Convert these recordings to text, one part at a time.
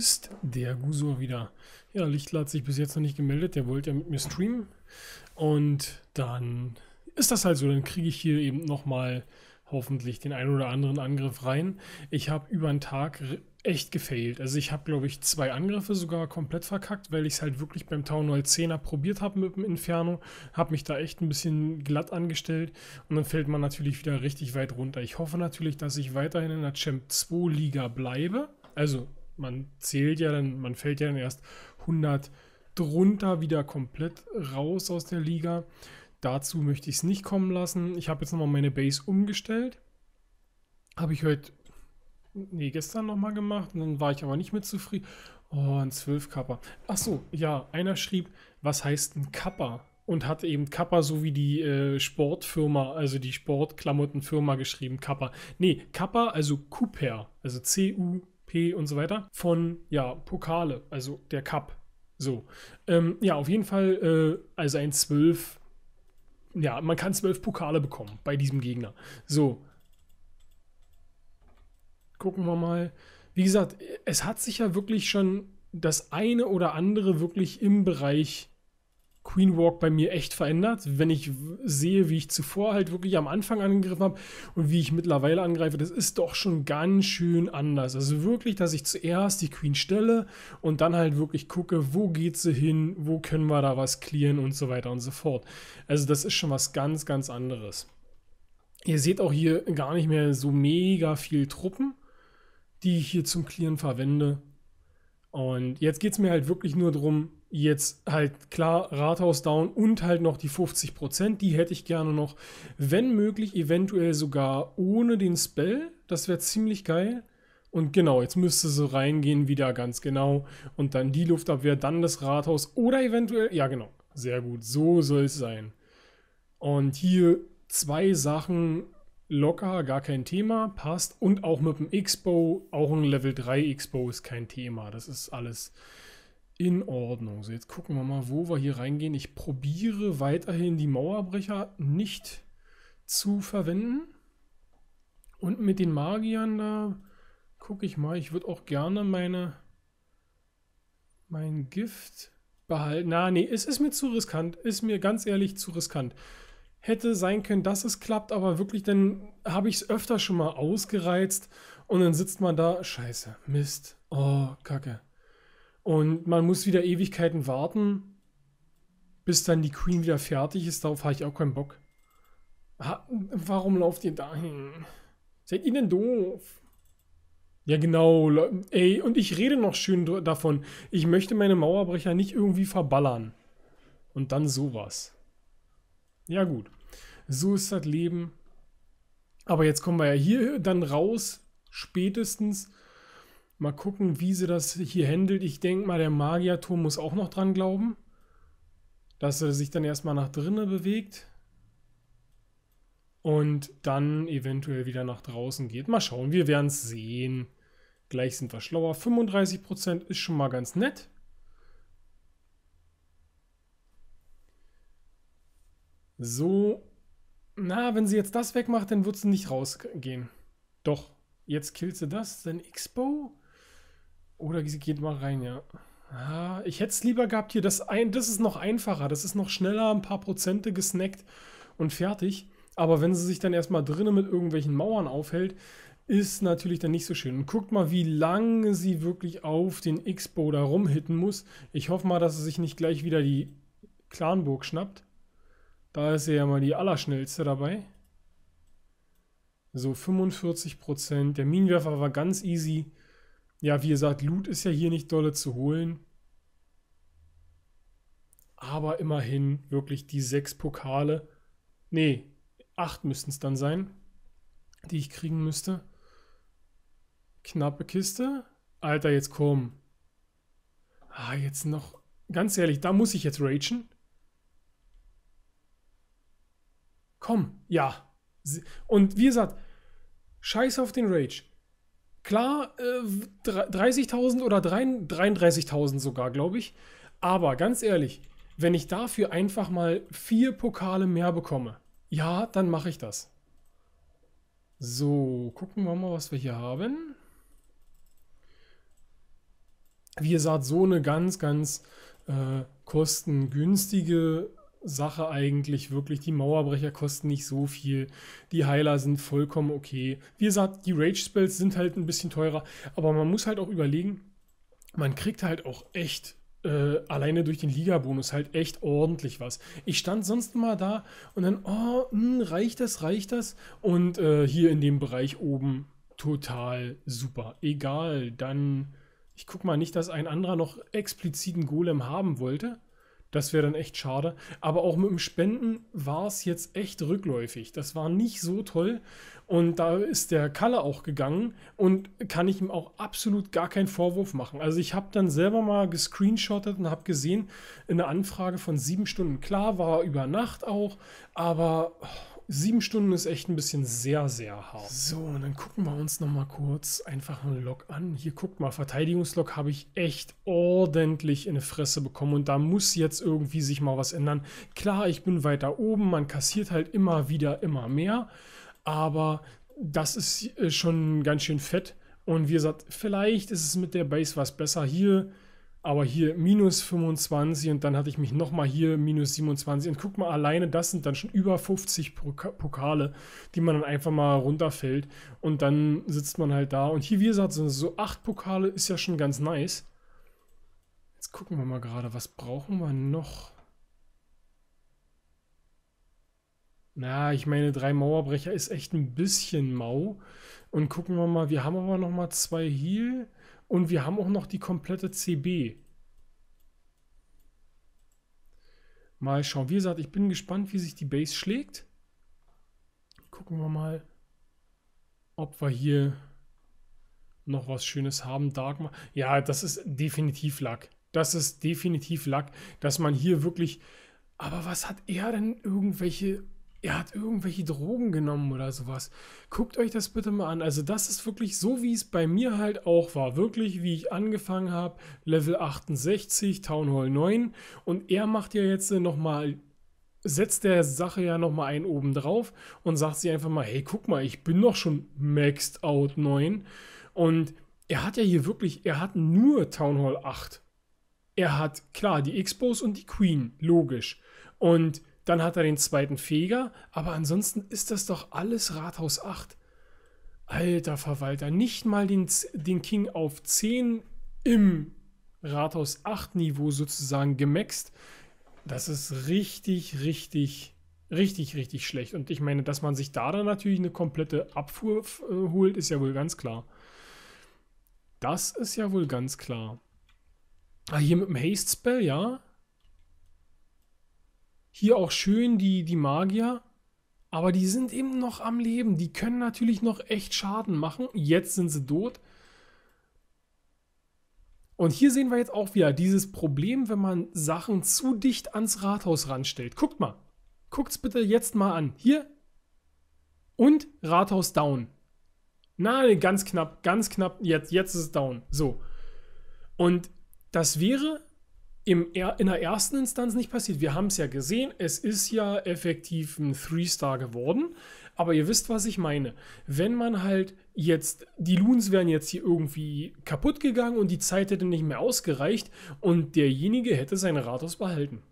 ist der Gusur wieder. Ja, Lichtler hat sich bis jetzt noch nicht gemeldet, der wollte ja mit mir streamen. Und dann ist das halt so, dann kriege ich hier eben nochmal hoffentlich den einen oder anderen Angriff rein. Ich habe über einen Tag echt gefailt. Also ich habe, glaube ich, zwei Angriffe sogar komplett verkackt, weil ich es halt wirklich beim Town Hall 10er probiert habe mit dem Inferno, habe mich da echt ein bisschen glatt angestellt und dann fällt man natürlich wieder richtig weit runter. Ich hoffe natürlich, dass ich weiterhin in der Champ 2 Liga bleibe. Also man zählt ja dann, man fällt ja dann erst 100 drunter wieder komplett raus aus der Liga. Dazu möchte ich es nicht kommen lassen. Ich habe jetzt nochmal meine Base umgestellt. Habe ich heute, nee, gestern nochmal gemacht. Und dann war ich aber nicht mit zufrieden. Oh, ein 12-Kapper. Achso, ja, einer schrieb, was heißt ein Kapper? und hat eben Kappa so wie die äh, Sportfirma, also die Sportklamottenfirma geschrieben, Kappa. Nee, Kappa, also Cooper, also C-U P und so weiter, von ja, Pokale, also der Cup. So. Ähm, ja, auf jeden Fall, äh, also ein 12. Ja, man kann 12 Pokale bekommen bei diesem Gegner. So. Gucken wir mal. Wie gesagt, es hat sich ja wirklich schon das eine oder andere wirklich im Bereich Queen Walk bei mir echt verändert. Wenn ich sehe, wie ich zuvor halt wirklich am Anfang angegriffen habe und wie ich mittlerweile angreife, das ist doch schon ganz schön anders. Also wirklich, dass ich zuerst die Queen stelle und dann halt wirklich gucke, wo geht sie hin, wo können wir da was clearen und so weiter und so fort. Also das ist schon was ganz, ganz anderes. Ihr seht auch hier gar nicht mehr so mega viel Truppen, die ich hier zum Clearen verwende. Und jetzt geht es mir halt wirklich nur darum, jetzt halt klar Rathaus down und halt noch die 50 Prozent, die hätte ich gerne noch, wenn möglich, eventuell sogar ohne den Spell, das wäre ziemlich geil. Und genau, jetzt müsste sie reingehen wieder ganz genau und dann die Luftabwehr, dann das Rathaus oder eventuell, ja genau, sehr gut, so soll es sein. Und hier zwei Sachen locker, gar kein Thema, passt und auch mit dem x auch ein Level 3 x ist kein Thema, das ist alles in Ordnung. So, jetzt gucken wir mal, wo wir hier reingehen. Ich probiere weiterhin die Mauerbrecher nicht zu verwenden. Und mit den Magiern, da gucke ich mal. Ich würde auch gerne meine mein Gift behalten. Na, nee, es ist mir zu riskant. Ist mir ganz ehrlich zu riskant. Hätte sein können, dass es klappt, aber wirklich, dann habe ich es öfter schon mal ausgereizt und dann sitzt man da. Scheiße, Mist. Oh, Kacke. Und man muss wieder Ewigkeiten warten, bis dann die Queen wieder fertig ist. Darauf habe ich auch keinen Bock. Ha, warum lauft ihr dahin? Seid ihr denn doof? Ja, genau. Ey, und ich rede noch schön davon. Ich möchte meine Mauerbrecher nicht irgendwie verballern. Und dann sowas. Ja, gut. So ist das Leben. Aber jetzt kommen wir ja hier dann raus, spätestens Mal gucken, wie sie das hier handelt. Ich denke mal, der Magierturm muss auch noch dran glauben. Dass er sich dann erstmal nach drinnen bewegt. Und dann eventuell wieder nach draußen geht. Mal schauen, wir werden es sehen. Gleich sind wir schlauer. 35% ist schon mal ganz nett. So. Na, wenn sie jetzt das wegmacht, dann wird sie nicht rausgehen. Doch. Jetzt killt sie das. Dann bow oder oh, sie geht mal rein, ja. Ah, ich hätte es lieber gehabt hier. Das, ein, das ist noch einfacher. Das ist noch schneller, ein paar Prozente gesnackt und fertig. Aber wenn sie sich dann erstmal drinnen mit irgendwelchen Mauern aufhält, ist natürlich dann nicht so schön. Und guckt mal, wie lange sie wirklich auf den X-Bow da rumhitten muss. Ich hoffe mal, dass sie sich nicht gleich wieder die Clanburg schnappt. Da ist sie ja mal die allerschnellste dabei. So, 45%. Der Minenwerfer war ganz easy. Ja, wie gesagt, Loot ist ja hier nicht dolle zu holen. Aber immerhin wirklich die sechs Pokale. Nee, acht müssten es dann sein, die ich kriegen müsste. Knappe Kiste. Alter, jetzt komm. Ah, jetzt noch. Ganz ehrlich, da muss ich jetzt ragen. Komm, ja. Und wie gesagt, scheiß auf den Rage. Klar, äh, 30.000 oder 33.000 sogar, glaube ich. Aber ganz ehrlich, wenn ich dafür einfach mal vier Pokale mehr bekomme, ja, dann mache ich das. So, gucken wir mal, was wir hier haben. Wie ihr gesagt, so eine ganz, ganz äh, kostengünstige Sache eigentlich wirklich. Die Mauerbrecher kosten nicht so viel. Die Heiler sind vollkommen okay. Wie gesagt, die Rage-Spells sind halt ein bisschen teurer. Aber man muss halt auch überlegen, man kriegt halt auch echt äh, alleine durch den Liga-Bonus halt echt ordentlich was. Ich stand sonst mal da und dann, oh, mh, hm, reicht das, reicht das? Und äh, hier in dem Bereich oben total super. Egal, dann, ich guck mal nicht, dass ein anderer noch expliziten Golem haben wollte. Das wäre dann echt schade. Aber auch mit dem Spenden war es jetzt echt rückläufig. Das war nicht so toll. Und da ist der Kalle auch gegangen und kann ich ihm auch absolut gar keinen Vorwurf machen. Also ich habe dann selber mal gescreenshottet und habe gesehen, in der Anfrage von sieben Stunden, klar, war über Nacht auch, aber Sieben Stunden ist echt ein bisschen sehr, sehr hart. So, und dann gucken wir uns nochmal kurz einfach einen Lock an. Hier guckt mal, Verteidigungslock habe ich echt ordentlich in die Fresse bekommen und da muss jetzt irgendwie sich mal was ändern. Klar, ich bin weiter oben, man kassiert halt immer wieder immer mehr, aber das ist äh, schon ganz schön fett. Und wie gesagt, vielleicht ist es mit der Base was besser. Hier aber hier minus 25 und dann hatte ich mich nochmal hier minus 27 und guck mal, alleine das sind dann schon über 50 Pokale, die man dann einfach mal runterfällt und dann sitzt man halt da und hier, wie gesagt, sind so 8 Pokale ist ja schon ganz nice. Jetzt gucken wir mal gerade, was brauchen wir noch? Na, ich meine, drei Mauerbrecher ist echt ein bisschen mau. Und gucken wir mal, wir haben aber noch mal zwei Heal und wir haben auch noch die komplette CB. Mal schauen. Wie gesagt, ich bin gespannt, wie sich die Base schlägt. Gucken wir mal, ob wir hier noch was Schönes haben. Dark Ma ja, das ist definitiv Lack. Das ist definitiv Lack, dass man hier wirklich... Aber was hat er denn irgendwelche er hat irgendwelche Drogen genommen oder sowas. Guckt euch das bitte mal an. Also das ist wirklich so, wie es bei mir halt auch war. Wirklich, wie ich angefangen habe, Level 68, Town Hall 9. Und er macht ja jetzt äh, nochmal, setzt der Sache ja nochmal einen oben drauf und sagt sie einfach mal, hey, guck mal, ich bin doch schon maxed out 9. Und er hat ja hier wirklich, er hat nur Town Hall 8. Er hat, klar, die Expos und die Queen, logisch. Und dann hat er den zweiten Feger, aber ansonsten ist das doch alles Rathaus 8. Alter Verwalter, nicht mal den, den King auf 10 im Rathaus 8 Niveau sozusagen gemaxt. Das ist richtig, richtig, richtig, richtig schlecht. Und ich meine, dass man sich da dann natürlich eine komplette Abfuhr äh, holt, ist ja wohl ganz klar. Das ist ja wohl ganz klar. Ah, hier mit dem Haste Spell, ja. Hier auch schön die, die Magier. Aber die sind eben noch am Leben. Die können natürlich noch echt Schaden machen. Jetzt sind sie tot. Und hier sehen wir jetzt auch wieder dieses Problem, wenn man Sachen zu dicht ans Rathaus ranstellt. Guckt mal. Guckt es bitte jetzt mal an. Hier. Und Rathaus down. Nein, ganz knapp, ganz knapp. Jetzt, jetzt ist es down. So. Und das wäre im, in der ersten Instanz nicht passiert. Wir haben es ja gesehen, es ist ja effektiv ein Three-Star geworden. Aber ihr wisst, was ich meine. Wenn man halt jetzt, die Loons wären jetzt hier irgendwie kaputt gegangen und die Zeit hätte nicht mehr ausgereicht und derjenige hätte seine Rathaus behalten.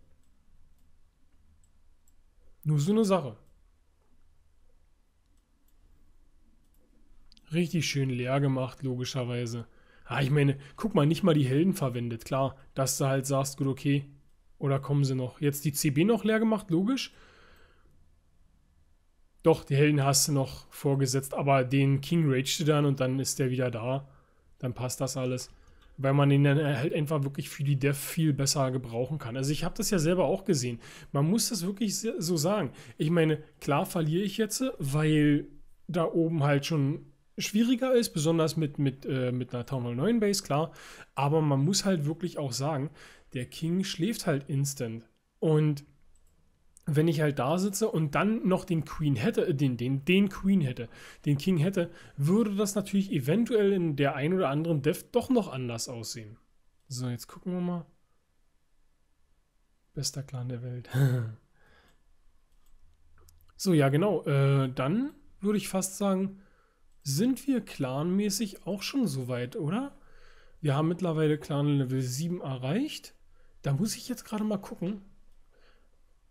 Nur so eine Sache. Richtig schön leer gemacht, logischerweise. Ja, ah, ich meine, guck mal, nicht mal die Helden verwendet. Klar, dass du halt sagst, gut, okay, oder kommen sie noch? Jetzt die CB noch leer gemacht, logisch. Doch, die Helden hast du noch vorgesetzt, aber den King ragete dann und dann ist der wieder da. Dann passt das alles. Weil man den dann halt einfach wirklich für die Dev viel besser gebrauchen kann. Also ich habe das ja selber auch gesehen. Man muss das wirklich so sagen. Ich meine, klar verliere ich jetzt, weil da oben halt schon schwieriger ist, besonders mit, mit, äh, mit einer Town Hall 9 Base, klar. Aber man muss halt wirklich auch sagen, der King schläft halt instant. Und wenn ich halt da sitze und dann noch den Queen hätte, äh, den, den, den Queen hätte, den King hätte, würde das natürlich eventuell in der ein oder anderen Dev doch noch anders aussehen. So, jetzt gucken wir mal. Bester Clan der Welt. so, ja, genau. Äh, dann würde ich fast sagen, sind wir clanmäßig auch schon so weit, oder? Wir haben mittlerweile Clan Level 7 erreicht. Da muss ich jetzt gerade mal gucken.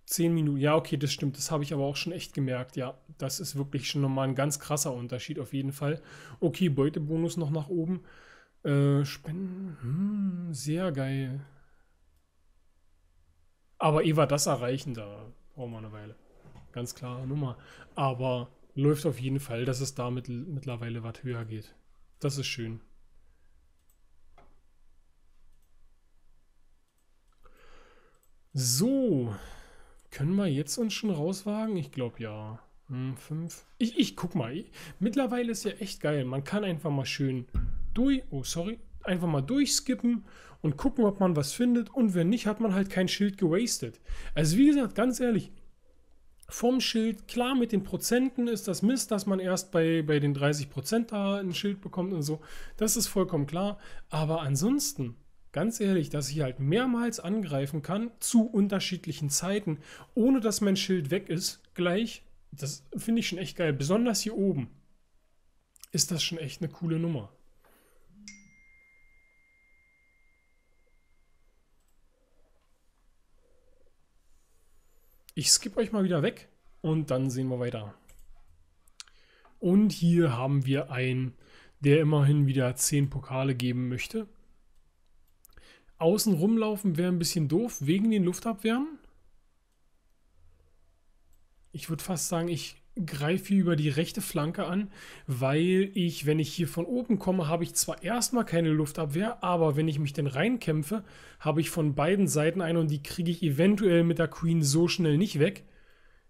10 Minuten, ja, okay, das stimmt. Das habe ich aber auch schon echt gemerkt. Ja, das ist wirklich schon nochmal ein ganz krasser Unterschied auf jeden Fall. Okay, Beutebonus noch nach oben. Äh, Spenden, hm, sehr geil. Aber Eva, eh das erreichen, da brauchen wir eine Weile. Ganz klare Nummer. Aber läuft auf jeden Fall, dass es da mit, mittlerweile was höher geht. Das ist schön. So, können wir jetzt uns schon rauswagen? Ich glaube ja. Hm, fünf. Ich, ich guck mal. Mittlerweile ist ja echt geil. Man kann einfach mal schön durch. Oh, sorry. Einfach mal durchskippen und gucken, ob man was findet. Und wenn nicht, hat man halt kein Schild gewastet. Also, wie gesagt, ganz ehrlich, vom Schild. Klar, mit den Prozenten ist das Mist, dass man erst bei, bei den 30% da ein Schild bekommt und so. Das ist vollkommen klar. Aber ansonsten, ganz ehrlich, dass ich halt mehrmals angreifen kann zu unterschiedlichen Zeiten, ohne dass mein Schild weg ist, gleich, das finde ich schon echt geil. Besonders hier oben ist das schon echt eine coole Nummer. ich skippe euch mal wieder weg und dann sehen wir weiter. Und hier haben wir einen, der immerhin wieder 10 Pokale geben möchte. Außen rumlaufen wäre ein bisschen doof, wegen den Luftabwehren. Ich würde fast sagen, ich greife hier über die rechte Flanke an, weil ich, wenn ich hier von oben komme, habe ich zwar erstmal keine Luftabwehr, aber wenn ich mich denn reinkämpfe, habe ich von beiden Seiten eine und die kriege ich eventuell mit der Queen so schnell nicht weg.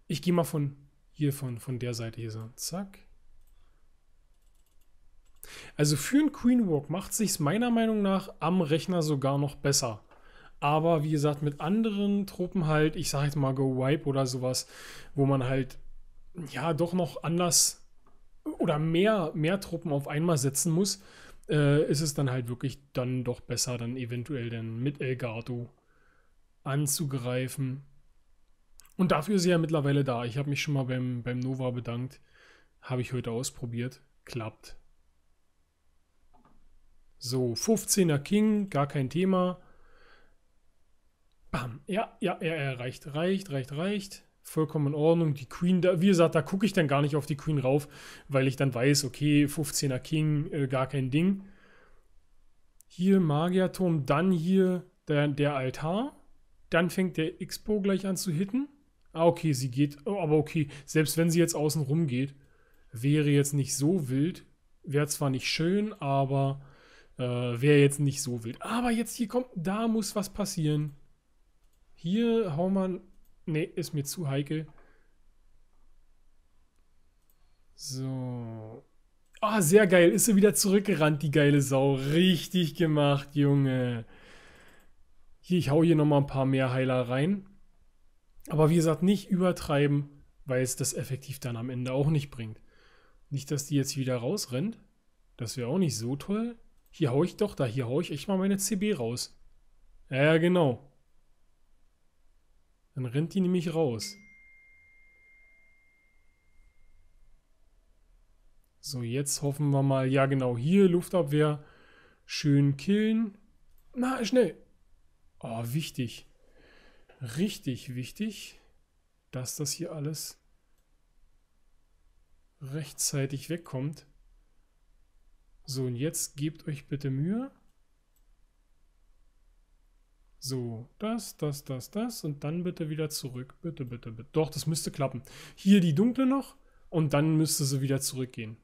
Ich gehe mal von hier, von, von der Seite hier so. Zack. Also für einen Queen Walk macht es sich meiner Meinung nach am Rechner sogar noch besser. Aber wie gesagt, mit anderen Truppen halt, ich sage jetzt mal Go Wipe oder sowas, wo man halt ja doch noch anders oder mehr, mehr Truppen auf einmal setzen muss, äh, ist es dann halt wirklich dann doch besser, dann eventuell dann mit Elgato anzugreifen. Und dafür ist sie ja mittlerweile da. Ich habe mich schon mal beim, beim Nova bedankt. Habe ich heute ausprobiert. Klappt. So, 15er King, gar kein Thema. Bam. Ja, ja, er ja, reicht, reicht, reicht, reicht vollkommen in Ordnung. Die Queen, da, wie gesagt, da gucke ich dann gar nicht auf die Queen rauf, weil ich dann weiß, okay, 15er King, äh, gar kein Ding. Hier Magierturm, dann hier der, der Altar. Dann fängt der Expo gleich an zu hitten. Ah, okay, sie geht. Oh, aber okay, selbst wenn sie jetzt außen rum geht, wäre jetzt nicht so wild. Wäre zwar nicht schön, aber äh, wäre jetzt nicht so wild. Aber jetzt hier kommt, da muss was passieren. Hier hau man Nee, ist mir zu heikel. So. Ah, oh, sehr geil. Ist sie wieder zurückgerannt, die geile Sau. Richtig gemacht, Junge. Hier, ich hau hier nochmal ein paar mehr Heiler rein. Aber wie gesagt, nicht übertreiben, weil es das effektiv dann am Ende auch nicht bringt. Nicht, dass die jetzt wieder rausrennt. Das wäre auch nicht so toll. Hier hau ich doch da, hier hau ich echt mal meine CB raus. Ja, genau. Dann rennt die nämlich raus. So, jetzt hoffen wir mal. Ja, genau. Hier Luftabwehr. Schön killen. Na, schnell. Oh, wichtig. Richtig wichtig, dass das hier alles rechtzeitig wegkommt. So, und jetzt gebt euch bitte Mühe. So, das, das, das, das und dann bitte wieder zurück. Bitte, bitte, bitte. Doch, das müsste klappen. Hier die dunkle noch und dann müsste sie wieder zurückgehen.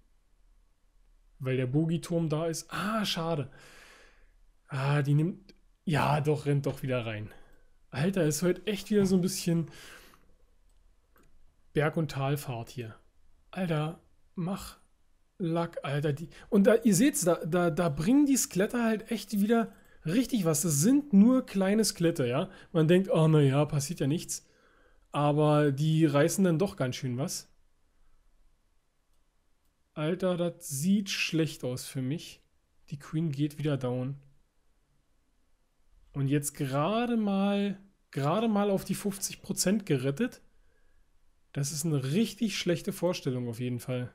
Weil der Bogiturm da ist. Ah, schade. Ah, die nimmt... Ja, doch, rennt doch wieder rein. Alter, ist heute echt wieder so ein bisschen Berg- und Talfahrt hier. Alter, mach Lack, Alter. Die, und da, ihr seht's, da, da, da bringen die Skelette halt echt wieder richtig was. Das sind nur kleine Skelette, ja. Man denkt, oh naja, passiert ja nichts. Aber die reißen dann doch ganz schön was. Alter, das sieht schlecht aus für mich. Die Queen geht wieder down. Und jetzt gerade mal, gerade mal auf die 50% gerettet. Das ist eine richtig schlechte Vorstellung auf jeden Fall.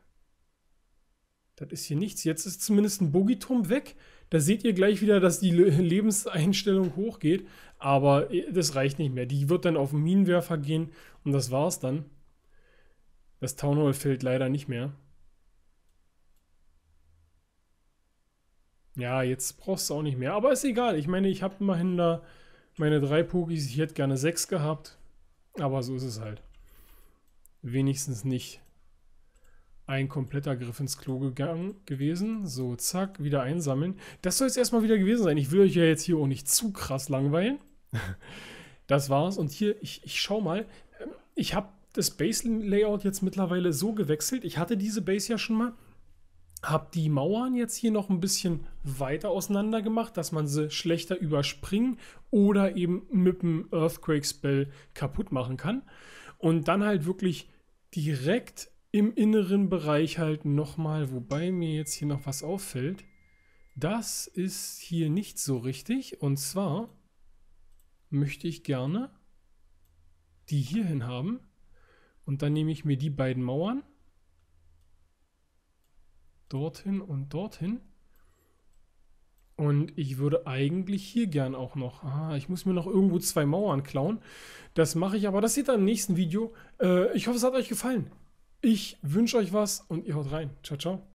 Das ist hier nichts. Jetzt ist zumindest ein Bogiturm weg. Da seht ihr gleich wieder, dass die Lebenseinstellung hochgeht, aber äh, das reicht nicht mehr. Die wird dann auf den Minenwerfer gehen und das war's dann. Das Town Hall fällt leider nicht mehr. Ja, jetzt brauchst du auch nicht mehr. Aber ist egal. Ich meine, ich habe immerhin da meine drei Pokis. Ich hätte gerne sechs gehabt. Aber so ist es halt. Wenigstens nicht ein kompletter Griff ins Klo gegangen gewesen. So, zack, wieder einsammeln. Das soll jetzt erstmal wieder gewesen sein. Ich will euch ja jetzt hier auch nicht zu krass langweilen. das war's. Und hier, ich, ich schau mal. Ähm, ich habe das Base-Layout jetzt mittlerweile so gewechselt. Ich hatte diese Base ja schon mal. Habe die Mauern jetzt hier noch ein bisschen weiter auseinander gemacht, dass man sie schlechter überspringen oder eben mit dem Earthquake-Spell kaputt machen kann. Und dann halt wirklich direkt im inneren Bereich halt nochmal, wobei mir jetzt hier noch was auffällt. Das ist hier nicht so richtig. Und zwar möchte ich gerne die hierhin haben. Und dann nehme ich mir die beiden Mauern. Dorthin und dorthin. Und ich würde eigentlich hier gern auch noch... Ah, ich muss mir noch irgendwo zwei Mauern klauen. Das mache ich aber. Das seht ihr im nächsten Video. Äh, ich hoffe, es hat euch gefallen. Ich wünsche euch was und ihr haut rein. Ciao, ciao.